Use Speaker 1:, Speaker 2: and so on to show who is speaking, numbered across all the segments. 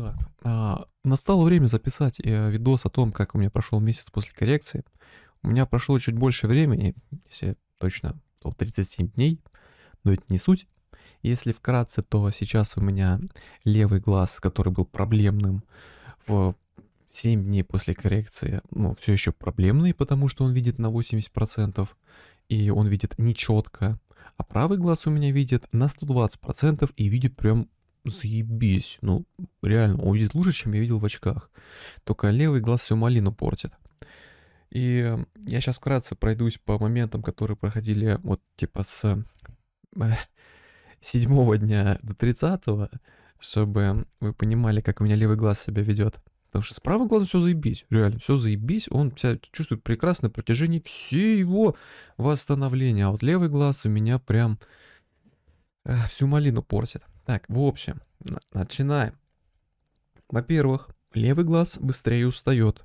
Speaker 1: Так, а, настало время записать э, видос о том, как у меня прошел месяц после коррекции. У меня прошло чуть больше времени, если точно, то 37 дней, но это не суть. Если вкратце, то сейчас у меня левый глаз, который был проблемным в 7 дней после коррекции, ну, все еще проблемный, потому что он видит на 80%, и он видит нечетко, а правый глаз у меня видит на 120% и видит прям заебись. Ну, реально, он видит лучше, чем я видел в очках. Только левый глаз всю малину портит. И я сейчас вкратце пройдусь по моментам, которые проходили вот типа с э, седьмого дня до тридцатого, чтобы вы понимали, как у меня левый глаз себя ведет. Потому что с правым глазом все заебись, реально, все заебись, он себя чувствует прекрасно на протяжении всего восстановления, а вот левый глаз у меня прям э, всю малину портит. Так, в общем, начинаем. Во-первых, левый глаз быстрее устает.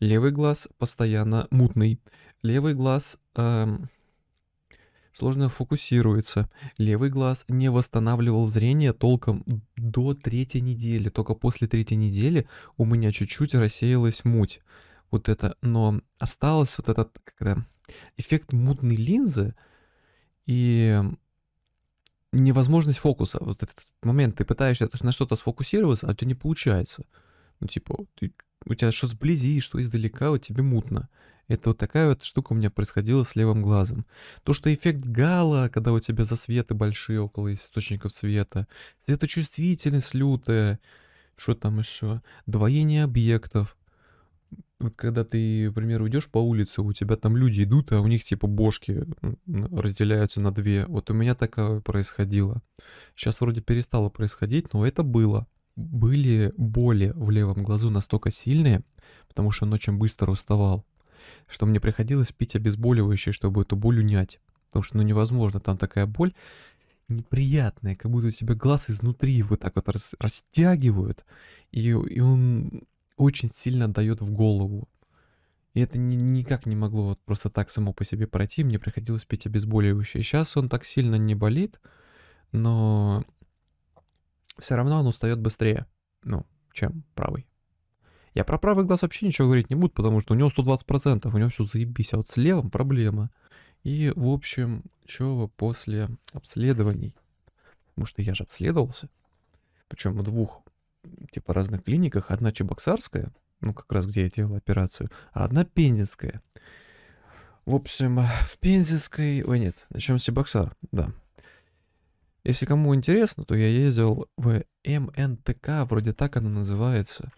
Speaker 1: Левый глаз постоянно мутный. Левый глаз эм, сложно фокусируется. Левый глаз не восстанавливал зрение толком до третьей недели. Только после третьей недели у меня чуть-чуть рассеялась муть. Вот это, но осталось вот этот когда, эффект мутной линзы. И невозможность фокуса. Вот этот момент, ты пытаешься на что-то сфокусироваться, а у тебя не получается. Ну, типа, ты, у тебя что сблизи, что издалека, вот тебе мутно. Это вот такая вот штука у меня происходила с левым глазом. То, что эффект гала, когда у тебя засветы большие около источников света, светочувствительность лютая, что там еще, двоение объектов, вот когда ты, например, идешь по улице, у тебя там люди идут, а у них типа бошки разделяются на две. Вот у меня такое происходило. Сейчас вроде перестало происходить, но это было. Были боли в левом глазу настолько сильные, потому что он очень быстро уставал, что мне приходилось пить обезболивающее, чтобы эту боль унять. Потому что ну невозможно, там такая боль неприятная, как будто у тебя глаз изнутри вот так вот растягивают, и, и он очень сильно дает в голову. И это ни, никак не могло вот просто так само по себе пройти. Мне приходилось пить обезболивающее. Сейчас он так сильно не болит, но все равно он устает быстрее, ну, чем правый. Я про правый глаз вообще ничего говорить не буду, потому что у него 120%, у него все заебись, а вот с левым проблема. И, в общем, чего после обследований, потому что я же обследовался, причем у двух типа разных клиниках. Одна чебоксарская, ну как раз где я делал операцию, а одна пензенская. В общем, в пензенской... Ой, нет, начнем с Чебоксар, да. Если кому интересно, то я ездил в МНТК, вроде так оно называется.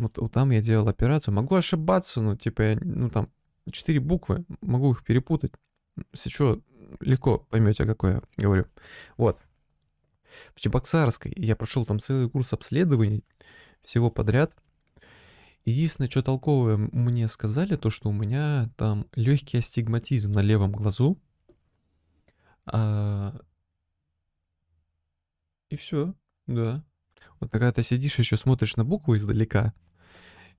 Speaker 1: Вот, вот там я делал операцию. Могу ошибаться, ну, типа, я, ну, там, четыре буквы, могу их перепутать. сейчас легко поймете, о какой я говорю. Вот в Чебоксарской. Я прошел там целый курс обследований всего подряд. Единственное, что толковое мне сказали, то что у меня там легкий астигматизм на левом глазу. А... И все, да. Вот когда ты сидишь еще смотришь на буквы издалека,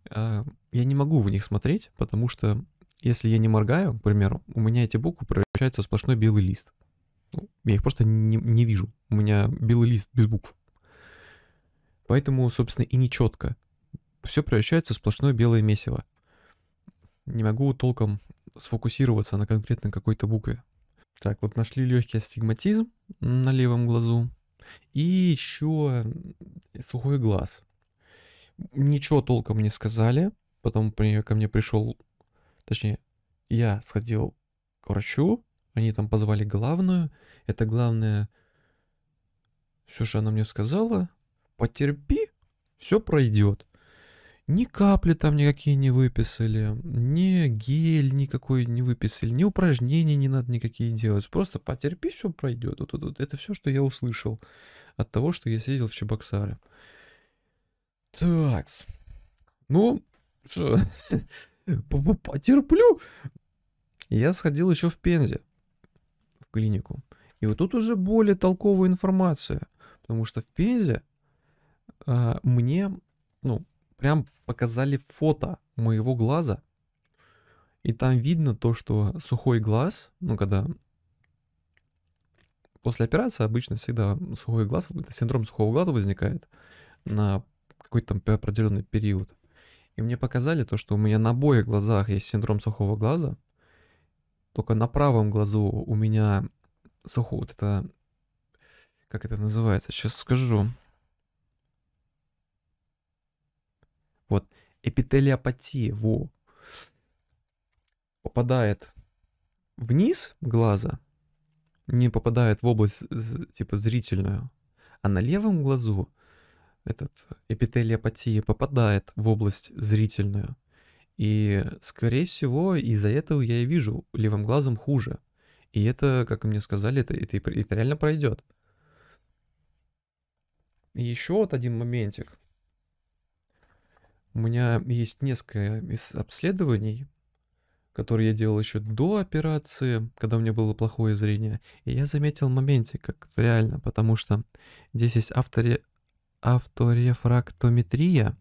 Speaker 1: а... я не могу в них смотреть, потому что если я не моргаю, к примеру, у меня эти буквы превращаются в сплошной белый лист. Я их просто не, не вижу. У меня белый лист без букв. Поэтому, собственно, и не четко. Все превращается в сплошное белое месиво. Не могу толком сфокусироваться на конкретной какой-то букве. Так, вот нашли легкий астигматизм на левом глазу. И еще сухой глаз. Ничего толком не сказали. Потом ко мне пришел, точнее, я сходил к врачу, они там позвали главную. Это главная... Все что она мне сказала. Потерпи, все пройдет. Ни капли там никакие не выписали, ни гель никакой не выписали, ни упражнений не надо никакие делать. Просто потерпи, все пройдет. Вот, вот, вот. Это все, что я услышал от того, что я съездил в Чебоксары. Такс. Ну, потерплю. Я сходил еще в Пензе клинику. И вот тут уже более толковая информация, потому что в Пензе э, мне, ну, прям показали фото моего глаза, и там видно то, что сухой глаз, ну, когда после операции обычно всегда сухой глаз, синдром сухого глаза возникает на какой-то там определенный период. И мне показали то, что у меня на обоих глазах есть синдром сухого глаза, только на правом глазу у меня сухо вот это... Как это называется? Сейчас скажу. Вот, эпителиопатия, во. Попадает вниз глаза, не попадает в область типа зрительную, а на левом глазу этот эпителиопатия попадает в область зрительную. И, скорее всего, из-за этого я и вижу левым глазом хуже. И это, как мне сказали, это, это, это реально пройдет. И еще вот один моментик. У меня есть несколько из обследований, которые я делал еще до операции, когда у меня было плохое зрение. И я заметил моментик, как реально, потому что здесь есть авторе... авторефрактометрия.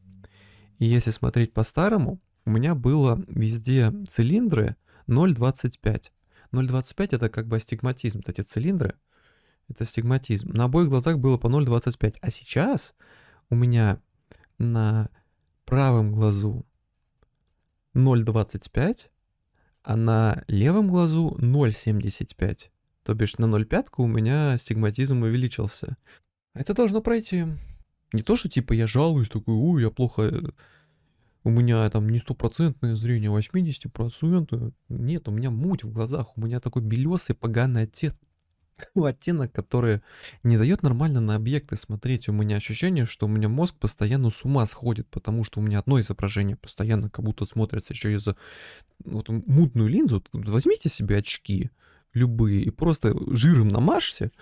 Speaker 1: И если смотреть по-старому, у меня было везде цилиндры 0,25. 0,25 это как бы астигматизм, вот эти цилиндры, это стигматизм. На обоих глазах было по 0,25, а сейчас у меня на правом глазу 0,25, а на левом глазу 0,75. То бишь на 0,5 у меня стигматизм увеличился. Это должно пройти. Не то, что типа я жалуюсь, такой, ой, я плохо э, у меня там не стопроцентное зрение, 80%, нет, у меня муть в глазах, у меня такой белесый поганый оттенок, оттенок, который не дает нормально на объекты смотреть. У меня ощущение, что у меня мозг постоянно с ума сходит, потому что у меня одно изображение постоянно как будто смотрится через вот, мутную линзу. Возьмите себе очки любые и просто жиром намажьте,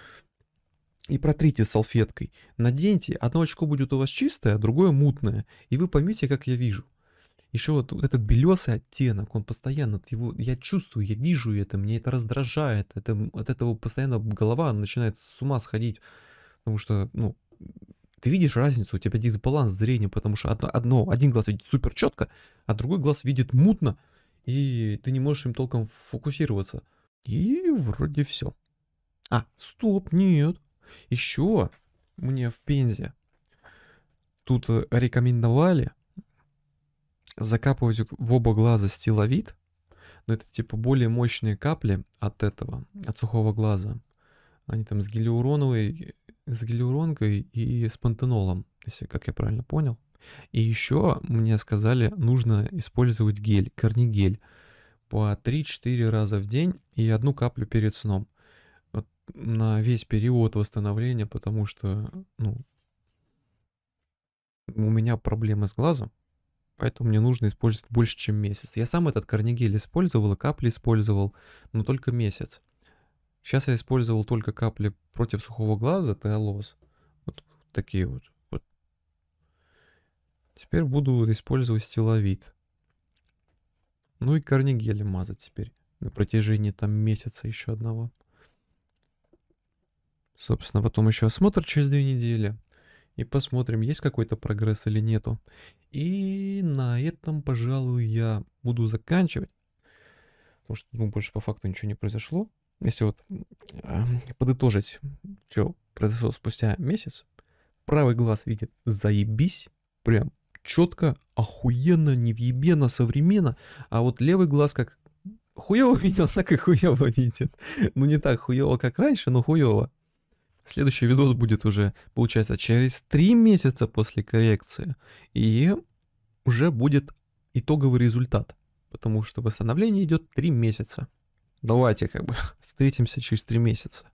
Speaker 1: и протрите салфеткой. Наденьте, одно очко будет у вас чистое, а другое мутное, и вы поймете, как я вижу еще вот, вот этот белесый оттенок, он постоянно, вот его, я чувствую, я вижу это, мне это раздражает, это, от этого постоянно голова начинает с ума сходить, потому что, ну, ты видишь разницу, у тебя дисбаланс зрения, потому что одно, одно, один глаз видит супер четко, а другой глаз видит мутно, и ты не можешь им толком фокусироваться. И вроде все. А, стоп, нет. Еще мне в Пензе тут э, рекомендовали закапывать в оба глаза стиловид, но это типа более мощные капли от этого, от сухого глаза. Они там с гиалуроновой, с гиалуронкой и с пантенолом, если как я правильно понял. И еще мне сказали, нужно использовать гель, корнигель по 3-4 раза в день и одну каплю перед сном. Вот на весь период восстановления, потому что, ну, у меня проблемы с глазом, поэтому мне нужно использовать больше, чем месяц. Я сам этот корнигель использовал и капли использовал, но только месяц. Сейчас я использовал только капли против сухого глаза, теолоз. Вот такие вот. вот. Теперь буду использовать стиловид. Ну и корнигелем мазать теперь на протяжении там месяца еще одного. Собственно, потом еще осмотр через две недели и посмотрим, есть какой-то прогресс или нету. И на этом, пожалуй, я буду заканчивать, потому что, ну, больше по факту ничего не произошло. Если вот э, подытожить, что произошло спустя месяц, правый глаз видит заебись, прям четко, охуенно, невъебенно, современно, а вот левый глаз как хуево видел, так и хуево видит. Ну не так хуево, как раньше, но хуево. Следующий видос будет уже, получается, через 3 месяца после коррекции. И уже будет итоговый результат, потому что восстановление идет 3 месяца. Давайте как бы встретимся через 3 месяца.